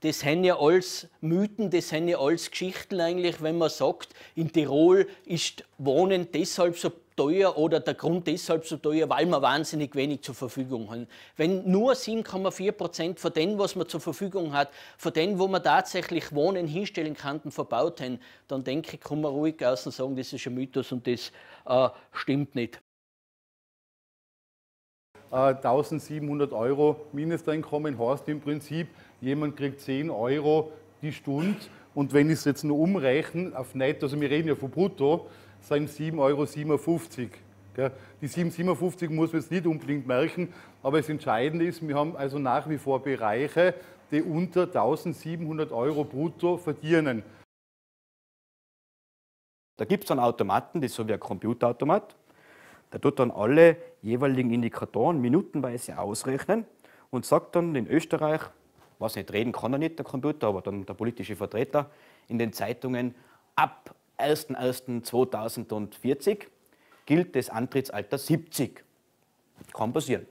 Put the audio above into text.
das sind ja alles Mythen, das sind ja alles Geschichten eigentlich, wenn man sagt, in Tirol ist Wohnen deshalb so teuer oder der Grund deshalb so teuer, weil wir wahnsinnig wenig zur Verfügung haben. Wenn nur 7,4 Prozent von dem, was man zur Verfügung hat, von dem, wo man tatsächlich Wohnen hinstellen kann, verbaut haben, dann denke ich, kann man ruhig außen sagen, das ist ein Mythos und das äh, stimmt nicht. 1700 äh, Euro Mindesteinkommen heißt im Prinzip, jemand kriegt 10 Euro die Stunde und wenn ich es jetzt nur umrechne auf netto, also wir reden ja von brutto, sind 7,57 Euro. Die 7,57 muss man jetzt nicht unbedingt merken, aber das Entscheidende ist, wir haben also nach wie vor Bereiche, die unter 1700 Euro brutto verdienen. Da gibt es einen Automaten, das ist so wie ein Computerautomat. Der tut dann alle jeweiligen Indikatoren minutenweise ausrechnen und sagt dann in Österreich, was nicht reden kann er nicht, der Computer, aber dann der politische Vertreter in den Zeitungen, ab 1.1.2040 gilt das Antrittsalter 70. Kann passieren.